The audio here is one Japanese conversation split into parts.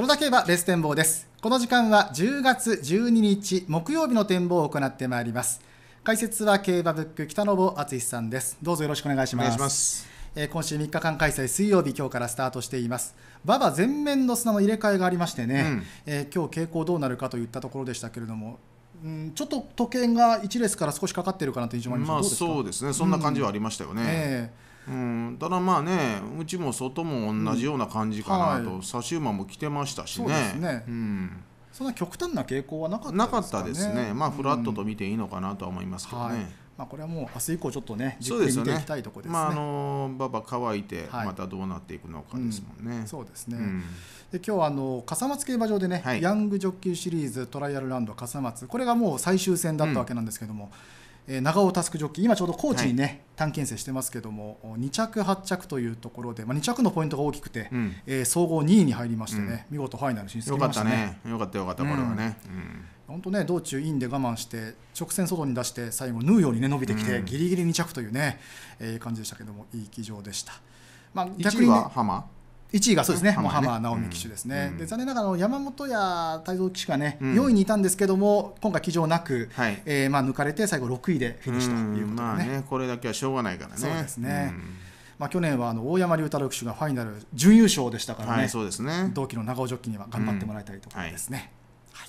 それだけはレース展望です。この時間は10月12日木曜日の展望を行ってまいります。解説は競馬ブック北信敦さんです。どうぞよろしくお願いします。えー、今週3日間開催水曜日今日からスタートしています馬場全面の砂の入れ替えがありましてね、うん、えー、今日傾向どうなるかといったところでしたけれどもうん、ちょっと時計が1列から少しかかってるかなという印象もありますそうですね、そんな感じはありましたよね。うんえーうん、ただまあねうちも外も同じような感じかなと、うんはい、サシウマも来てましたしねそうですね、うん、そんな極端な傾向はなかったですねなかったですねまあフラットと見ていいのかなと思いますけどね、うんはい、まあ、これはもう明日以降ちょっとねじっくり見ていきたいとこですね。すねまああのババ乾いてまたどうなっていくのかですもんね。はいうん、そうですね。で今日はあの笠松競馬場でね、ヤングジョッキーシリーズトライアルラウンド笠松これがもう最終戦だったわけなんですけども。え長尾タスクジョッキー今ちょうど高知にね、はい、短検制してますけども2着8着というところで、まあ、2着のポイントが大きくて、うん、えー、総合2位に入りましてね、うん、見事ファイナル進出、ね、よかったねよかったよかったこれはね、本当ね道中インで我慢して直線外に出して最後縫うようにね伸びてきて、うん、ギリギリ2着というね、えー、感じでしたけどもいい騎乗でした、まあ、逆に、ね、は浜1位がそうですね、もう浜直美騎手ですね、で残念ながら山本や太蔵騎手がね、4位にいたんですけども、今回、騎乗なく、はえまあ、抜かれて、最後6位でフィニッシュということでね,、これだけはしょうがないからね。そうですね、まあ、去年はあの大山龍太郎騎手がファイナル準優勝でしたからね,、そうですね同期の長尾ジョッキには頑張ってもらいたいところですね。はい、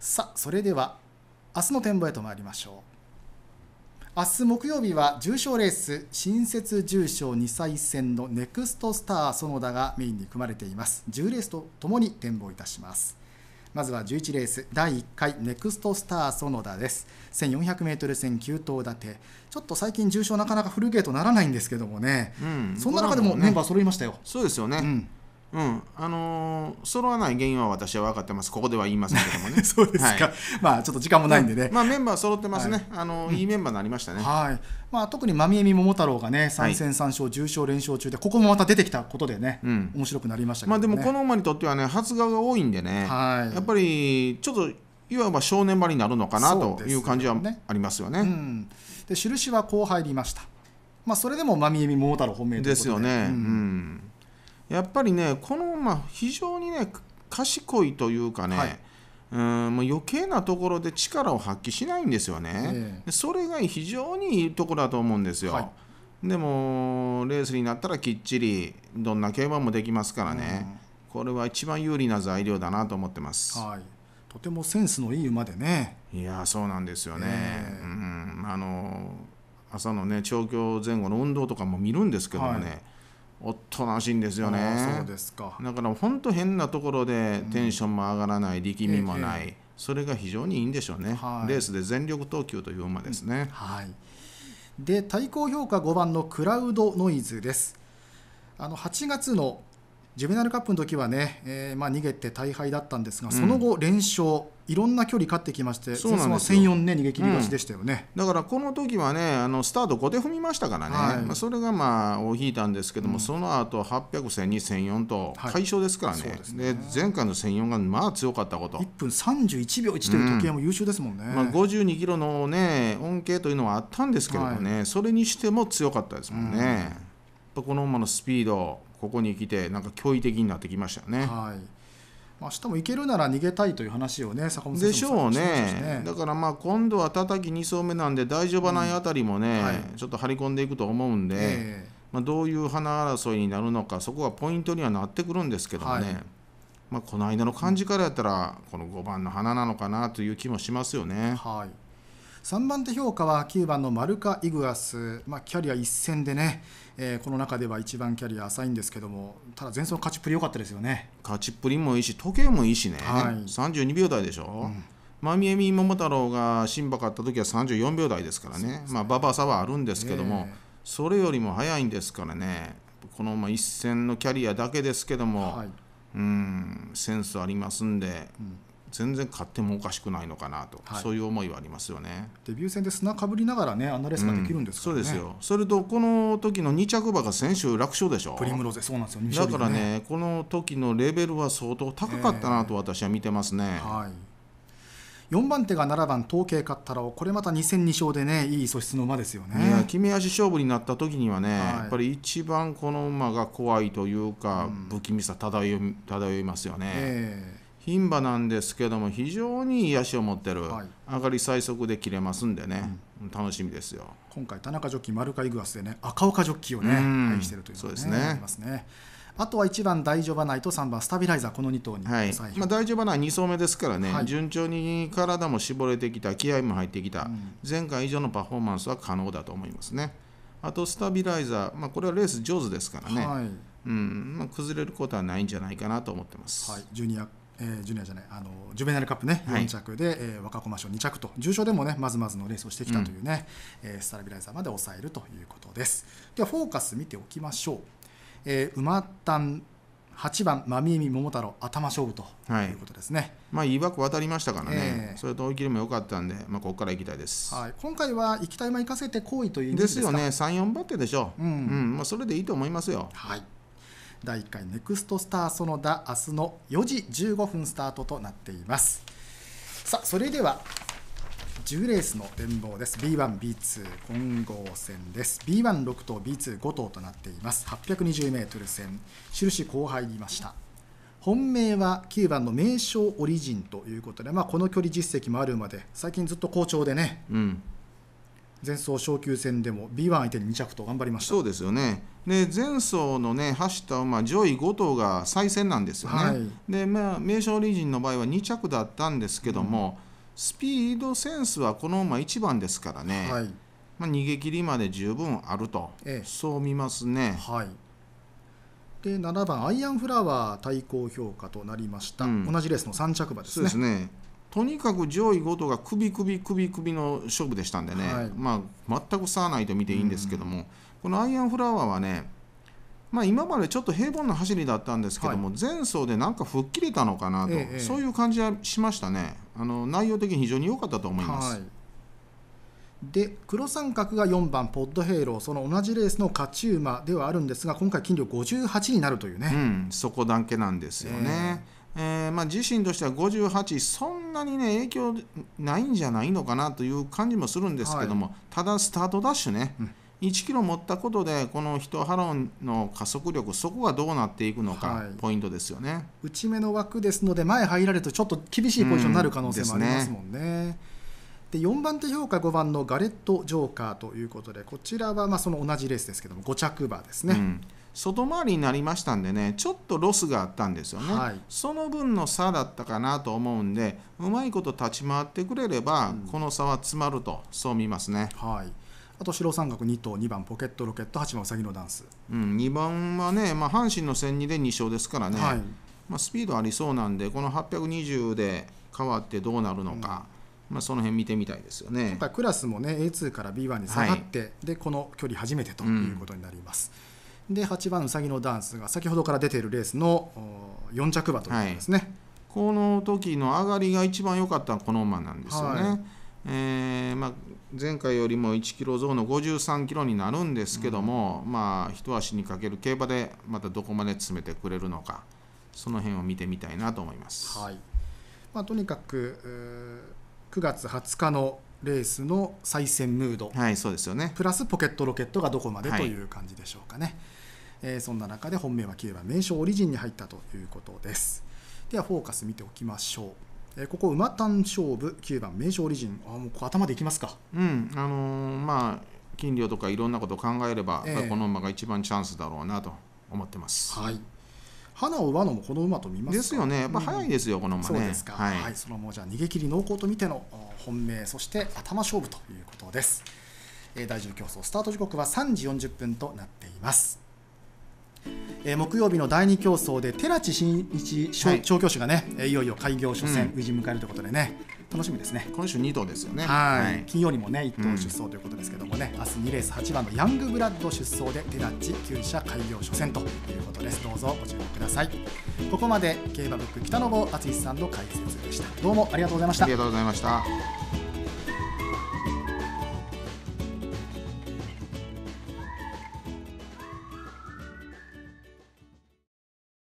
さあそれでは明日の展望へと参りましょう。明日木曜日は重賞レース新設重賞2歳戦のネクストスター園田がメインに組まれています10レースとともに展望いたしますまずは11レース第1回ネクストスター園田です 1400m 戦9頭立てちょっと最近重賞なかなかフルゲートならないんですけどもね、うん、そんな中でもメンバー揃いましたよ、そうですよね、うんうん、あのー、揃わない原因は私は分かってます、ここでは言いませんけどもね。そうですか、はい、まあちょっと時間もないんでね、まあ、メンバー揃ってますね、はい、あのー、いいメンバーになりましたね。はいまあ、特にまみえみ桃太郎がね、3戦3勝、10勝連勝中で、ここもまた出てきたことでね、うん、面白くなりました、ね、まあ、でもこの馬にとってはね、発芽が多いんでね、はい、やっぱりちょっといわば正念場になるのかなという感じはありますよね。で、ねうん、印はこう入りました、まあ、それでもまみえみ桃太郎本命ですよね。うんやっぱりねこの、まあ、非常にね賢いというかね、はい、うんもう余計なところで力を発揮しないんですよね、えー、それが非常にいいところだと思うんですよ、はい、でもレースになったらきっちりどんな競馬もできますからね、うん、これは一番有利な材料だなと思ってます、はい、とてもセンスのいい馬でねいやそうなんですよね、えー、うん、あの朝のね調教前後の運動とかも見るんですけどもね、はいおとなしいんですよねそうですかだから本当変なところでテンションも上がらない、力みもない、それが非常にいいんでしょうね、はい、レースで全力投球という馬ですね、うん、はいで対抗評価5番のクラウドノイズですあの8月のジュベナルカップの時はね、えー、まあ逃げて大敗だったんですが、その後連勝、うんいろんな距離勝ってきましてそうなんですよ1 0ね逃げ切りがちでしたよね、うん、だからこの時はねあのスタート5で踏みましたからね、はい、まあ、それがまあ尾を引いたんですけども、うん、その後八百0戦に1004と快勝ですからねはいね、で前回の千四がまあ強かったこと一分三十一秒一という時計も優秀ですもんね、うん、まあ、五十二キロのね恩恵というのはあったんですけどもね、はい、それにしても強かったですもんね、この馬のスピードここに来てなんか驚異的になってきましたよね。はい明日も行けるなら逃げたいという話をね、坂本先生でしょうね、ね、だからまあ今度は叩き2層目なんで、大丈夫ないあたりもね、うんはい、ちょっと張り込んでいくと思うんで、えー、まあ、どういう花争いになるのか、そこがポイントにはなってくるんですけどね、はい、まあ、この間の感じからやったら、この5番の花なのかなという気もしますよね。はい3番手評価は9番のマルカ・イグアス、まあ、キャリア一戦でね、えー、この中では一番キャリア浅いんですけどもただ前走の勝ちっぷり良かったですよね勝ちっぷりもいいし時計もいいしね、はい、32秒台でしょ、うんマミエミ桃太郎が新馬買った時は34秒台ですからね、ねまあ、馬場差はあるんですけども、えー、それよりも速いんですからね、このまあ一戦のキャリアだけですけども、はい、うんセンスありますんで、うん、全然勝ってもおかしくないのかなと、はい、そういう思いはありますよねデビュー戦で砂かぶりながらねアナレスができるんです、ねうん、そうですよそれとこの時の2着馬が先週楽勝でしょプリムロゼそうなんですよ、ね、だからねこの時のレベルは相当高かったなと私は見てますね、えー、はい4番手が7番統計勝ったらこれまた2戦2勝でねいい素質の馬ですよねいや決め足勝負になった時にはね、はい、やっぱり一番この馬が怖いというか、うん、不気味さ漂い漂いますよね、えー牝馬なんですけども非常に癒しを持ってる、はい、上がり最速で切れますんでね、うん、楽しみですよ今回田中ジョッキーマルカイグアスでね赤岡ジョッキーをね愛してるというのが、ね、そうですねありますねあとは1番大丈夫ないと3番スタビライザーこの2頭に、はいまあ、大丈夫ない2走目ですからね、はい、順調に体も絞れてきた気合も入ってきた、うん、前回以上のパフォーマンスは可能だと思いますねあとスタビライザー、まあ、これはレース上手ですからね、はいうんまあ、崩れることはないんじゃないかなと思ってます、はい、ジュニアえー、ジュニアじゃないあのジュベナルカップね、は4着で、はえー、若駒賞2着と重賞でもねまずまずのレースをしてきたというね、うん、えー、スタラビライザーまで抑えるということですではフォーカス見ておきましょう、えー、馬単8番、マミエミ桃太郎、頭勝負ということですね。はい、まあ、いい枠渡りましたからね、えー、それと追い切りも良かったんで、まあ、ここから行きたいです、はい、今回は行きたい馬行かせて、好意というですよね、3、4番手でしょう、うん、うん、まあ、それでいいと思いますよ。はい第1回ネクストスター園田明日の4時15分スタートとなっていますさあそれでは10レースの展望です B1、B2 混合戦です B16 頭、B25 頭となっています820メートル戦印後輩にいました本命は9番の名称オリジンということで、まあ、この距離実績もある馬で最近ずっと好調でね、うん、前走昇級戦でも B1 相手に2着と頑張りましたそうですよねで前走のね走った馬上位5頭が再戦なんですよね、はい、でまあ名勝利陣の場合は2着だったんですけども、うん、スピードセンスはこの馬1番ですからね、はい、まあ、逃げ切りまで十分あると、ええ、そう見ますね、はい、で7番アイアンフラワー対抗評価となりました、うん、同じレースの3着馬ですね。そうですねとにかく上位5頭が首首首首の勝負でしたんでね、はい、まあ、全く差はないと見ていいんですけども、うん、このアイアンフラワーはね、まあ、今までちょっと平凡な走りだったんですけども、はい、前走でなんか吹っ切れたのかなと、ええ、そういう感じはしましたねあの内容的に非常に良かったと思います。はいで黒三角が4番ポッドヘイローその同じレースの勝ち馬ではあるんですが今回金量58になるというね、うん、そこだけなんですよね、えーえー、まあ、自身としては58、そんなに、ね、影響ないんじゃないのかなという感じもするんですけども、はい、ただ、スタートダッシュね、うん、1キロ持ったことで、このトハロンの加速力、そこがどうなっていくのか、はい、ポイントですよね内目の枠ですので、前入られるとちょっと厳しいポジションになる可能性もありますもんね。うん、で4番手評価5番のガレット・ジョーカーということでこちらはまあその同じレースですけども5着馬ですね、う外回りになりましたんでねちょっとロスがあったんですよね、はい、その分の差だったかなと思うんでうまいこと立ち回ってくれれば、うん、この差は詰まるとそう見ますね。はいあと白三角2頭2番ポケットロケット8番うさぎのダンス、うん、2番はね、まあ、阪神の戦2で2勝ですからね、はい、まあ、スピードありそうなんでこの820で変わってどうなるのか、うん、まあ、その辺見てみたいですよね今回クラスもね A2 から B1 に下がって、はい、でこの距離初めてということになります。うんで8番うさぎのダンスが先ほどから出ているレースの4着馬ということですね、はい、この時の上がりが一番良かったこの馬なんですよね、はい、えー、まあ、前回よりも1キロ増の53キロになるんですけども、うん、まあ一足にかける競馬でまたどこまで詰めてくれるのかその辺を見てみたいなと思います。はいまあ、とにかく9月20日のレースの再戦ムード、はい、そうですよねプラスポケットロケットがどこまでという感じでしょうかね、はい、えー、そんな中で本命はキューバ名称オリジンに入ったということですではフォーカス見ておきましょう、えー、ここ馬単勝負9番名称オリジンあもうここ頭でいきますかうんあのー、まあ金量とかいろんなことを考えれば、えー、この馬が一番チャンスだろうなと思ってますはい花を馬のもこの馬と見ますですよねやっぱ早いですよ、うん、この馬ねそうですか、はい、はい、そのもじゃ逃げ切り濃厚と見ての本命そして頭勝負ということです、えー、第10競争スタート時刻は3時40分となっていますえー、木曜日の第2競争で寺地真一調教師がね、はい、いよいよ開業初戦、無事迎えるということでね、楽しみですね今週2頭ですよねはい金曜にもね1頭出走ということですけどもね、うん、明日2レース8番のヤングブラッド出走で手立ち厩舎開業初戦ということですどうぞご注目くださいここまで競馬ブック北野坊敦さんの解説でしたどうもありがとうございましたありがとうございました